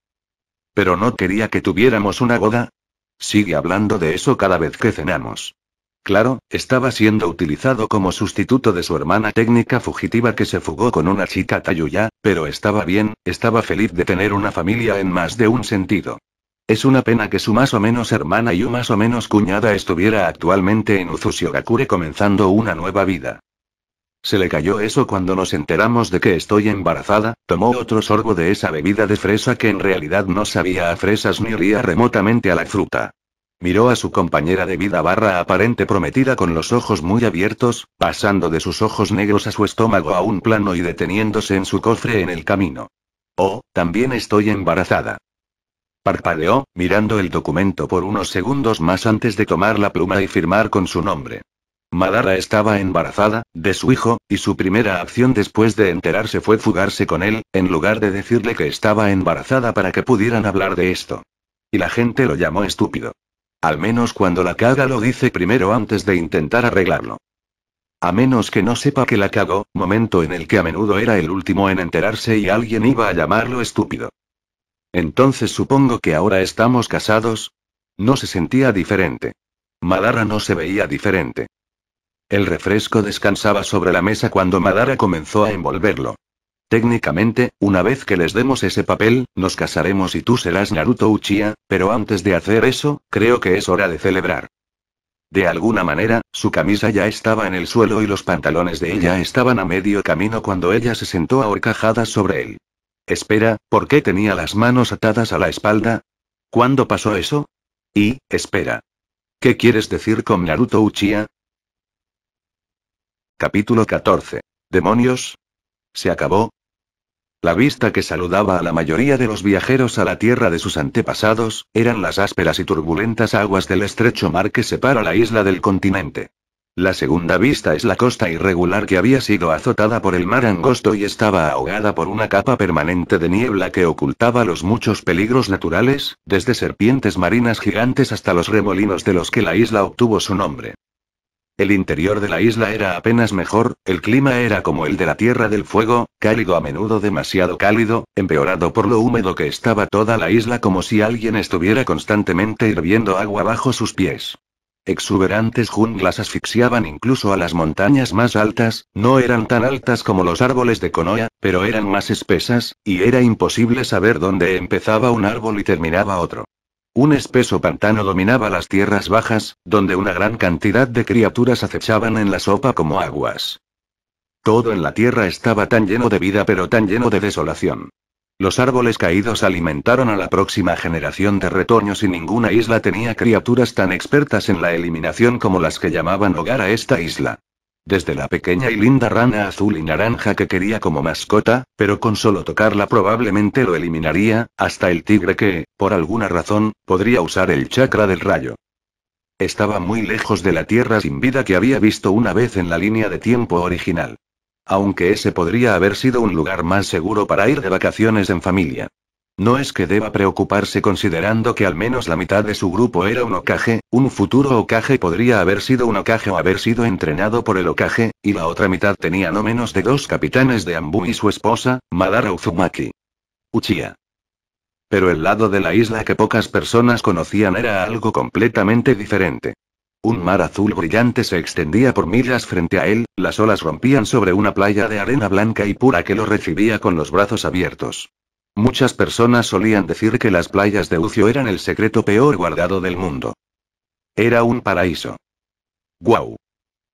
Pero no quería que tuviéramos una boda. Sigue hablando de eso cada vez que cenamos. Claro, estaba siendo utilizado como sustituto de su hermana técnica fugitiva que se fugó con una chica tayuya, pero estaba bien, estaba feliz de tener una familia en más de un sentido. Es una pena que su más o menos hermana y un más o menos cuñada estuviera actualmente en Gakure comenzando una nueva vida. Se le cayó eso cuando nos enteramos de que estoy embarazada, tomó otro sorbo de esa bebida de fresa que en realidad no sabía a fresas ni ría remotamente a la fruta. Miró a su compañera de vida barra aparente prometida con los ojos muy abiertos, pasando de sus ojos negros a su estómago a un plano y deteniéndose en su cofre en el camino. Oh, también estoy embarazada. Parpadeó, mirando el documento por unos segundos más antes de tomar la pluma y firmar con su nombre. Madara estaba embarazada, de su hijo, y su primera acción después de enterarse fue fugarse con él, en lugar de decirle que estaba embarazada para que pudieran hablar de esto. Y la gente lo llamó estúpido. Al menos cuando la caga lo dice primero antes de intentar arreglarlo. A menos que no sepa que la cagó, momento en el que a menudo era el último en enterarse y alguien iba a llamarlo estúpido. Entonces supongo que ahora estamos casados. No se sentía diferente. Madara no se veía diferente. El refresco descansaba sobre la mesa cuando Madara comenzó a envolverlo. Técnicamente, una vez que les demos ese papel, nos casaremos y tú serás Naruto Uchiha, pero antes de hacer eso, creo que es hora de celebrar. De alguna manera, su camisa ya estaba en el suelo y los pantalones de ella estaban a medio camino cuando ella se sentó ahorcajada sobre él. Espera, ¿por qué tenía las manos atadas a la espalda? ¿Cuándo pasó eso? Y, espera. ¿Qué quieres decir con Naruto Uchiha? Capítulo 14. Demonios. Se acabó, la vista que saludaba a la mayoría de los viajeros a la tierra de sus antepasados, eran las ásperas y turbulentas aguas del estrecho mar que separa la isla del continente. La segunda vista es la costa irregular que había sido azotada por el mar angosto y estaba ahogada por una capa permanente de niebla que ocultaba los muchos peligros naturales, desde serpientes marinas gigantes hasta los remolinos de los que la isla obtuvo su nombre. El interior de la isla era apenas mejor, el clima era como el de la Tierra del Fuego, cálido a menudo demasiado cálido, empeorado por lo húmedo que estaba toda la isla como si alguien estuviera constantemente hirviendo agua bajo sus pies. Exuberantes junglas asfixiaban incluso a las montañas más altas, no eran tan altas como los árboles de Conoya, pero eran más espesas, y era imposible saber dónde empezaba un árbol y terminaba otro. Un espeso pantano dominaba las tierras bajas, donde una gran cantidad de criaturas acechaban en la sopa como aguas. Todo en la tierra estaba tan lleno de vida pero tan lleno de desolación. Los árboles caídos alimentaron a la próxima generación de retoños y ninguna isla tenía criaturas tan expertas en la eliminación como las que llamaban hogar a esta isla desde la pequeña y linda rana azul y naranja que quería como mascota, pero con solo tocarla probablemente lo eliminaría, hasta el tigre que, por alguna razón, podría usar el chakra del rayo. Estaba muy lejos de la tierra sin vida que había visto una vez en la línea de tiempo original. Aunque ese podría haber sido un lugar más seguro para ir de vacaciones en familia. No es que deba preocuparse considerando que al menos la mitad de su grupo era un ocaje, un futuro ocaje podría haber sido un ocaje o haber sido entrenado por el ocaje, y la otra mitad tenía no menos de dos capitanes de Ambu y su esposa, Madara Uzumaki. Uchiha. Pero el lado de la isla que pocas personas conocían era algo completamente diferente. Un mar azul brillante se extendía por millas frente a él, las olas rompían sobre una playa de arena blanca y pura que lo recibía con los brazos abiertos. Muchas personas solían decir que las playas de Ucio eran el secreto peor guardado del mundo. Era un paraíso. ¡Guau!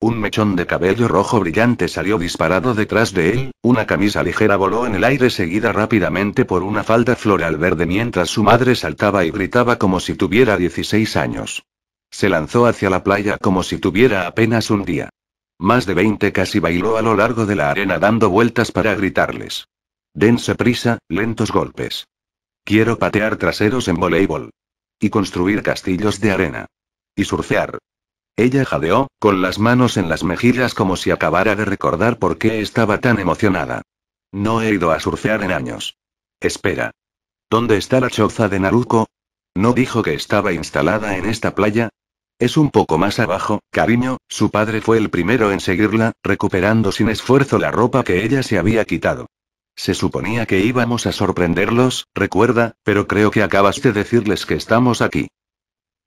Un mechón de cabello rojo brillante salió disparado detrás de él, una camisa ligera voló en el aire seguida rápidamente por una falda floral verde mientras su madre saltaba y gritaba como si tuviera 16 años. Se lanzó hacia la playa como si tuviera apenas un día. Más de 20 casi bailó a lo largo de la arena dando vueltas para gritarles. Densa prisa, lentos golpes. Quiero patear traseros en voleibol. Y construir castillos de arena. Y surfear. Ella jadeó, con las manos en las mejillas como si acabara de recordar por qué estaba tan emocionada. No he ido a surfear en años. Espera. ¿Dónde está la choza de Naruko? ¿No dijo que estaba instalada en esta playa? Es un poco más abajo, cariño, su padre fue el primero en seguirla, recuperando sin esfuerzo la ropa que ella se había quitado. Se suponía que íbamos a sorprenderlos, recuerda, pero creo que acabas de decirles que estamos aquí.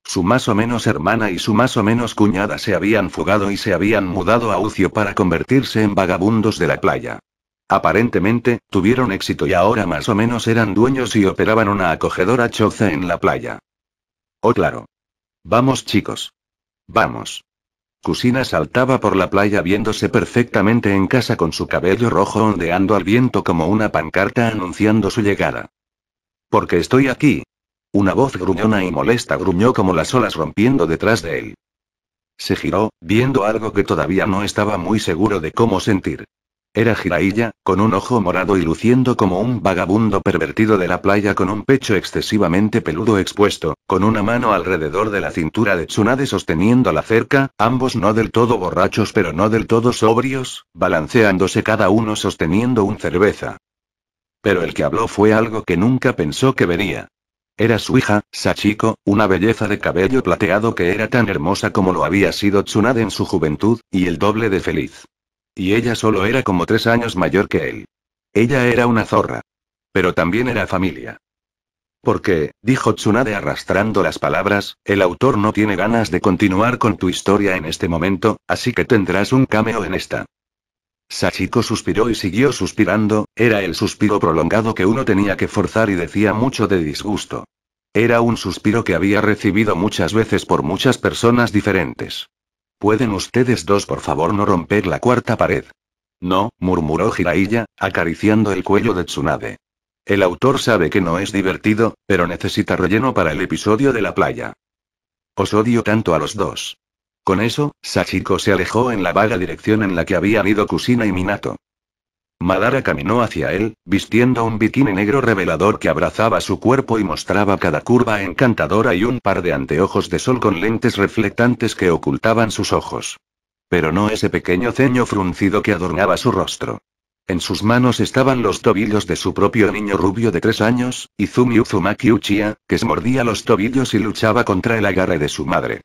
Su más o menos hermana y su más o menos cuñada se habían fugado y se habían mudado a Ucio para convertirse en vagabundos de la playa. Aparentemente, tuvieron éxito y ahora más o menos eran dueños y operaban una acogedora choza en la playa. Oh claro. Vamos chicos. Vamos. Cusina saltaba por la playa viéndose perfectamente en casa con su cabello rojo ondeando al viento como una pancarta anunciando su llegada. Porque estoy aquí. Una voz gruñona y molesta gruñó como las olas rompiendo detrás de él. Se giró, viendo algo que todavía no estaba muy seguro de cómo sentir. Era Jiraiya, con un ojo morado y luciendo como un vagabundo pervertido de la playa con un pecho excesivamente peludo expuesto, con una mano alrededor de la cintura de Tsunade sosteniendo la cerca, ambos no del todo borrachos pero no del todo sobrios, balanceándose cada uno sosteniendo un cerveza. Pero el que habló fue algo que nunca pensó que vería. Era su hija, Sachiko, una belleza de cabello plateado que era tan hermosa como lo había sido Tsunade en su juventud, y el doble de feliz. Y ella solo era como tres años mayor que él. Ella era una zorra. Pero también era familia. Porque, dijo Tsunade arrastrando las palabras, el autor no tiene ganas de continuar con tu historia en este momento, así que tendrás un cameo en esta. Sachiko suspiró y siguió suspirando, era el suspiro prolongado que uno tenía que forzar y decía mucho de disgusto. Era un suspiro que había recibido muchas veces por muchas personas diferentes. ¿Pueden ustedes dos por favor no romper la cuarta pared? No, murmuró Jiraiya, acariciando el cuello de Tsunade. El autor sabe que no es divertido, pero necesita relleno para el episodio de la playa. Os odio tanto a los dos. Con eso, Sachiko se alejó en la vaga dirección en la que habían ido Kusina y Minato. Madara caminó hacia él, vistiendo un bikini negro revelador que abrazaba su cuerpo y mostraba cada curva encantadora y un par de anteojos de sol con lentes reflectantes que ocultaban sus ojos. Pero no ese pequeño ceño fruncido que adornaba su rostro. En sus manos estaban los tobillos de su propio niño rubio de tres años, Izumi Uzumaki Uchiha, que se mordía los tobillos y luchaba contra el agarre de su madre.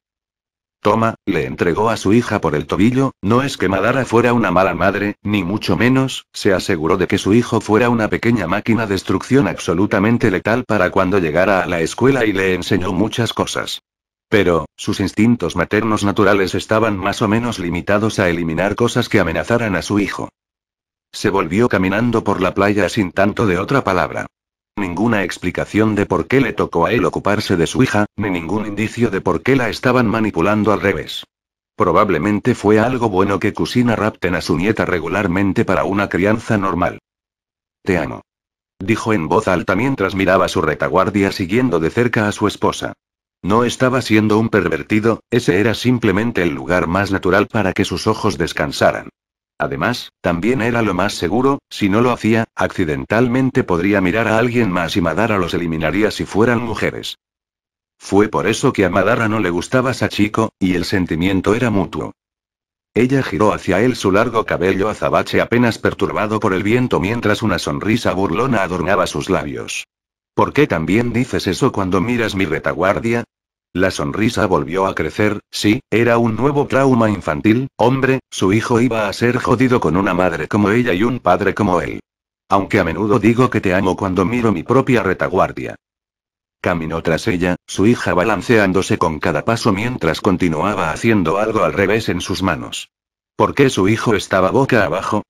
Toma, le entregó a su hija por el tobillo, no es que Madara fuera una mala madre, ni mucho menos, se aseguró de que su hijo fuera una pequeña máquina de destrucción absolutamente letal para cuando llegara a la escuela y le enseñó muchas cosas. Pero, sus instintos maternos naturales estaban más o menos limitados a eliminar cosas que amenazaran a su hijo. Se volvió caminando por la playa sin tanto de otra palabra ninguna explicación de por qué le tocó a él ocuparse de su hija, ni ningún indicio de por qué la estaban manipulando al revés. Probablemente fue algo bueno que Cusina rapten a su nieta regularmente para una crianza normal. Te amo. Dijo en voz alta mientras miraba su retaguardia siguiendo de cerca a su esposa. No estaba siendo un pervertido, ese era simplemente el lugar más natural para que sus ojos descansaran. Además, también era lo más seguro, si no lo hacía, accidentalmente podría mirar a alguien más y Madara los eliminaría si fueran mujeres. Fue por eso que a Madara no le gustaba Sachiko, y el sentimiento era mutuo. Ella giró hacia él su largo cabello azabache apenas perturbado por el viento mientras una sonrisa burlona adornaba sus labios. ¿Por qué también dices eso cuando miras mi retaguardia? La sonrisa volvió a crecer, sí, era un nuevo trauma infantil, hombre, su hijo iba a ser jodido con una madre como ella y un padre como él. Aunque a menudo digo que te amo cuando miro mi propia retaguardia. Caminó tras ella, su hija balanceándose con cada paso mientras continuaba haciendo algo al revés en sus manos. ¿Por qué su hijo estaba boca abajo?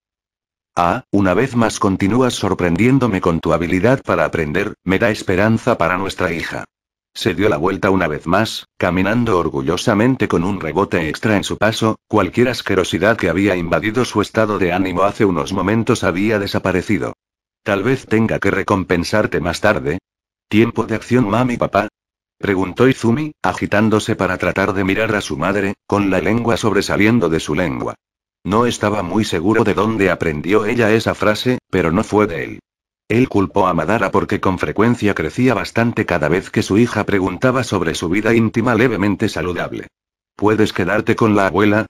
Ah, una vez más continúas sorprendiéndome con tu habilidad para aprender, me da esperanza para nuestra hija. Se dio la vuelta una vez más, caminando orgullosamente con un rebote extra en su paso, cualquier asquerosidad que había invadido su estado de ánimo hace unos momentos había desaparecido. Tal vez tenga que recompensarte más tarde. ¿Tiempo de acción mami papá? Preguntó Izumi, agitándose para tratar de mirar a su madre, con la lengua sobresaliendo de su lengua. No estaba muy seguro de dónde aprendió ella esa frase, pero no fue de él. Él culpó a Madara porque con frecuencia crecía bastante cada vez que su hija preguntaba sobre su vida íntima levemente saludable. ¿Puedes quedarte con la abuela?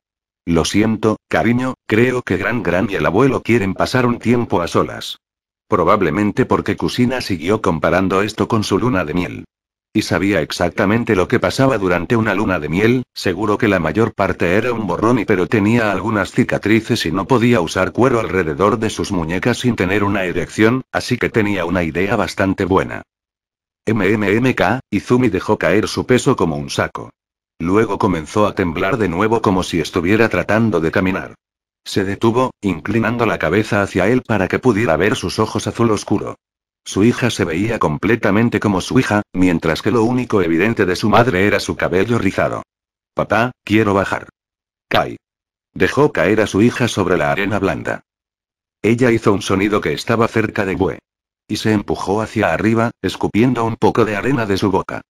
Lo siento, cariño, creo que Gran Gran y el abuelo quieren pasar un tiempo a solas. Probablemente porque Kusina siguió comparando esto con su luna de miel. Y sabía exactamente lo que pasaba durante una luna de miel, seguro que la mayor parte era un borrón y pero tenía algunas cicatrices y no podía usar cuero alrededor de sus muñecas sin tener una erección, así que tenía una idea bastante buena. MMMK, Izumi dejó caer su peso como un saco. Luego comenzó a temblar de nuevo como si estuviera tratando de caminar. Se detuvo, inclinando la cabeza hacia él para que pudiera ver sus ojos azul oscuro. Su hija se veía completamente como su hija, mientras que lo único evidente de su madre era su cabello rizado. Papá, quiero bajar. Kai. Dejó caer a su hija sobre la arena blanda. Ella hizo un sonido que estaba cerca de Bue. Y se empujó hacia arriba, escupiendo un poco de arena de su boca.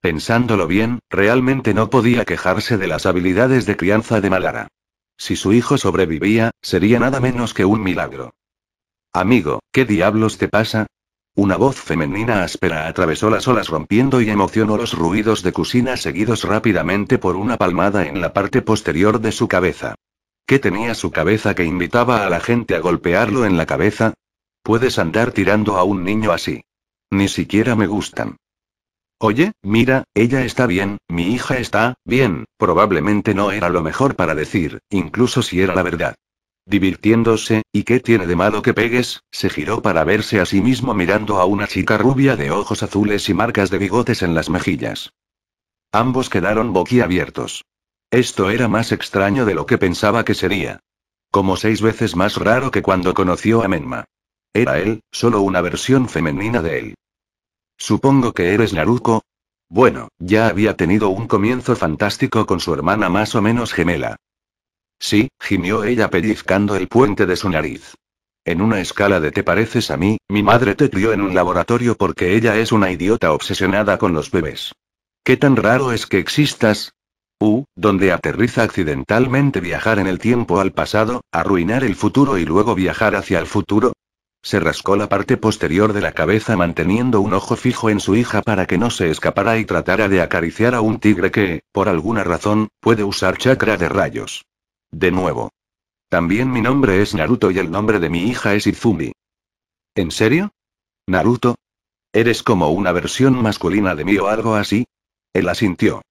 Pensándolo bien, realmente no podía quejarse de las habilidades de crianza de Malara. Si su hijo sobrevivía, sería nada menos que un milagro. Amigo, ¿qué diablos te pasa? Una voz femenina áspera atravesó las olas rompiendo y emocionó los ruidos de cocina seguidos rápidamente por una palmada en la parte posterior de su cabeza. ¿Qué tenía su cabeza que invitaba a la gente a golpearlo en la cabeza? Puedes andar tirando a un niño así. Ni siquiera me gustan. Oye, mira, ella está bien, mi hija está bien, probablemente no era lo mejor para decir, incluso si era la verdad divirtiéndose, ¿y qué tiene de malo que pegues? Se giró para verse a sí mismo mirando a una chica rubia de ojos azules y marcas de bigotes en las mejillas. Ambos quedaron boquiabiertos. Esto era más extraño de lo que pensaba que sería. Como seis veces más raro que cuando conoció a Menma. Era él, solo una versión femenina de él. Supongo que eres Naruko. Bueno, ya había tenido un comienzo fantástico con su hermana más o menos gemela. Sí, gimió ella pellizcando el puente de su nariz. En una escala de te pareces a mí, mi madre te crió en un laboratorio porque ella es una idiota obsesionada con los bebés. ¿Qué tan raro es que existas? U, donde aterriza accidentalmente viajar en el tiempo al pasado, arruinar el futuro y luego viajar hacia el futuro. Se rascó la parte posterior de la cabeza manteniendo un ojo fijo en su hija para que no se escapara y tratara de acariciar a un tigre que, por alguna razón, puede usar chakra de rayos. De nuevo. También mi nombre es Naruto y el nombre de mi hija es Izumi. ¿En serio? Naruto. ¿Eres como una versión masculina de mí o algo así? Él asintió.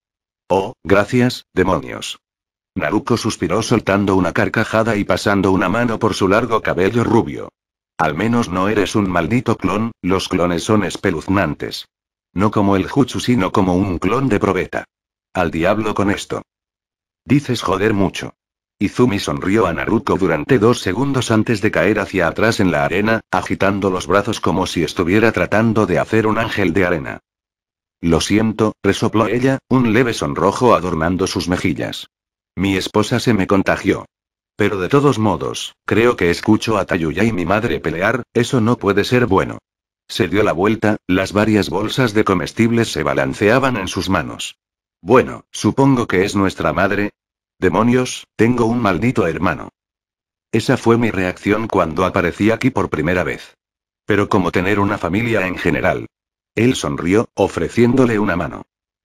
Oh, gracias, demonios. Naruto suspiró soltando una carcajada y pasando una mano por su largo cabello rubio. Al menos no eres un maldito clon, los clones son espeluznantes. No como el Jutsu, sino como un clon de probeta. Al diablo con esto. Dices joder mucho. Izumi sonrió a Naruto durante dos segundos antes de caer hacia atrás en la arena, agitando los brazos como si estuviera tratando de hacer un ángel de arena. Lo siento, resopló ella, un leve sonrojo adornando sus mejillas. Mi esposa se me contagió. Pero de todos modos, creo que escucho a Tayuya y mi madre pelear, eso no puede ser bueno. Se dio la vuelta, las varias bolsas de comestibles se balanceaban en sus manos. Bueno, supongo que es nuestra madre, Demonios, tengo un maldito hermano. Esa fue mi reacción cuando aparecí aquí por primera vez. Pero como tener una familia en general. Él sonrió, ofreciéndole una mano.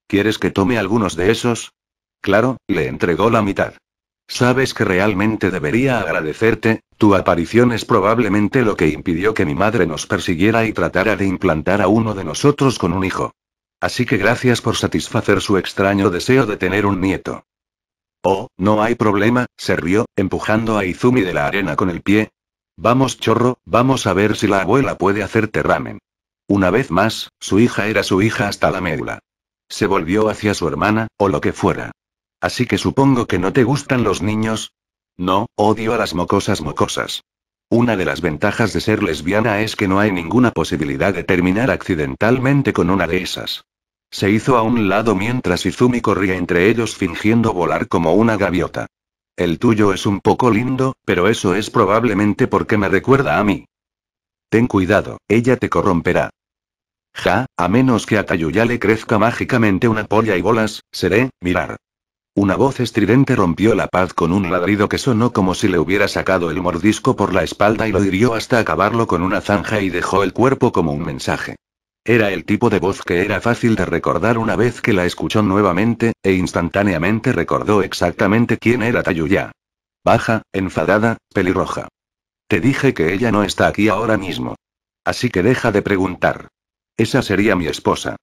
¿Quieres que tome algunos de esos? Claro, le entregó la mitad. Sabes que realmente debería agradecerte, tu aparición es probablemente lo que impidió que mi madre nos persiguiera y tratara de implantar a uno de nosotros con un hijo. Así que gracias por satisfacer su extraño deseo de tener un nieto. Oh, no hay problema, se rió, empujando a Izumi de la arena con el pie. Vamos, chorro, vamos a ver si la abuela puede hacerte ramen. Una vez más, su hija era su hija hasta la médula. Se volvió hacia su hermana, o lo que fuera. Así que supongo que no te gustan los niños. No, odio a las mocosas mocosas. Una de las ventajas de ser lesbiana es que no hay ninguna posibilidad de terminar accidentalmente con una de esas. Se hizo a un lado mientras Izumi corría entre ellos fingiendo volar como una gaviota. El tuyo es un poco lindo, pero eso es probablemente porque me recuerda a mí. Ten cuidado, ella te corromperá. Ja, a menos que a Tayuya le crezca mágicamente una polla y bolas, seré, mirar. Una voz estridente rompió la paz con un ladrido que sonó como si le hubiera sacado el mordisco por la espalda y lo hirió hasta acabarlo con una zanja y dejó el cuerpo como un mensaje. Era el tipo de voz que era fácil de recordar una vez que la escuchó nuevamente, e instantáneamente recordó exactamente quién era Tayuya. Baja, enfadada, pelirroja. Te dije que ella no está aquí ahora mismo. Así que deja de preguntar. Esa sería mi esposa.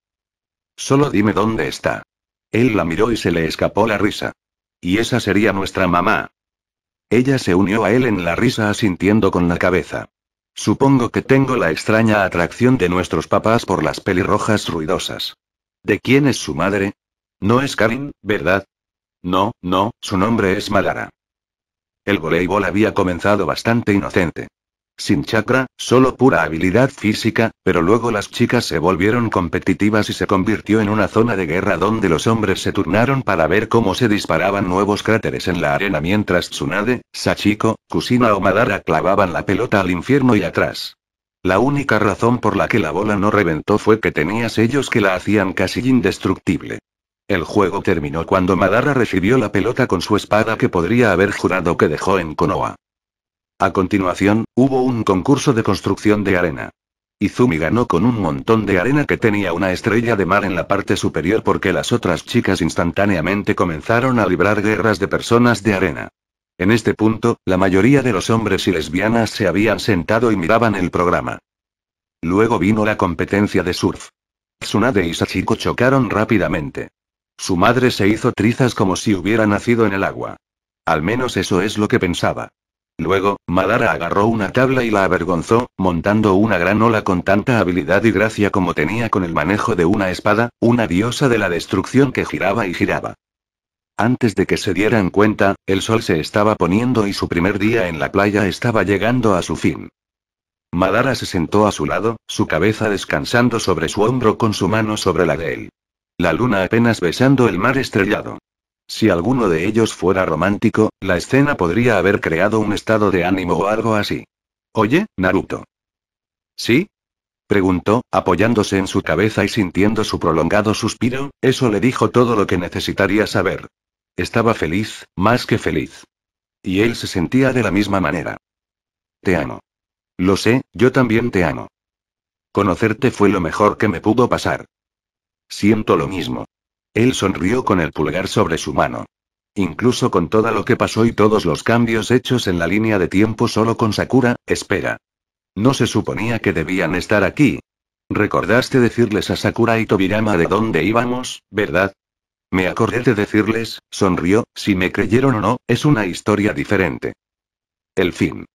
Solo dime dónde está. Él la miró y se le escapó la risa. Y esa sería nuestra mamá. Ella se unió a él en la risa asintiendo con la cabeza. Supongo que tengo la extraña atracción de nuestros papás por las pelirrojas ruidosas. ¿De quién es su madre? No es Karin, ¿verdad? No, no, su nombre es Malara. El voleibol había comenzado bastante inocente. Sin chakra, solo pura habilidad física, pero luego las chicas se volvieron competitivas y se convirtió en una zona de guerra donde los hombres se turnaron para ver cómo se disparaban nuevos cráteres en la arena mientras Tsunade, Sachiko, Kusina o Madara clavaban la pelota al infierno y atrás. La única razón por la que la bola no reventó fue que tenías ellos que la hacían casi indestructible. El juego terminó cuando Madara recibió la pelota con su espada que podría haber jurado que dejó en Konoha. A continuación, hubo un concurso de construcción de arena. Izumi ganó con un montón de arena que tenía una estrella de mar en la parte superior porque las otras chicas instantáneamente comenzaron a librar guerras de personas de arena. En este punto, la mayoría de los hombres y lesbianas se habían sentado y miraban el programa. Luego vino la competencia de surf. Tsunade y Sachiko chocaron rápidamente. Su madre se hizo trizas como si hubiera nacido en el agua. Al menos eso es lo que pensaba. Luego, Madara agarró una tabla y la avergonzó, montando una gran ola con tanta habilidad y gracia como tenía con el manejo de una espada, una diosa de la destrucción que giraba y giraba. Antes de que se dieran cuenta, el sol se estaba poniendo y su primer día en la playa estaba llegando a su fin. Madara se sentó a su lado, su cabeza descansando sobre su hombro con su mano sobre la de él. La luna apenas besando el mar estrellado. Si alguno de ellos fuera romántico, la escena podría haber creado un estado de ánimo o algo así. Oye, Naruto. ¿Sí? preguntó, apoyándose en su cabeza y sintiendo su prolongado suspiro, eso le dijo todo lo que necesitaría saber. Estaba feliz, más que feliz. Y él se sentía de la misma manera. Te amo. Lo sé, yo también te amo. Conocerte fue lo mejor que me pudo pasar. Siento lo mismo. Él sonrió con el pulgar sobre su mano. Incluso con todo lo que pasó y todos los cambios hechos en la línea de tiempo solo con Sakura, espera. No se suponía que debían estar aquí. ¿Recordaste decirles a Sakura y Tobirama de dónde íbamos, verdad? Me acordé de decirles, sonrió, si me creyeron o no, es una historia diferente. El fin.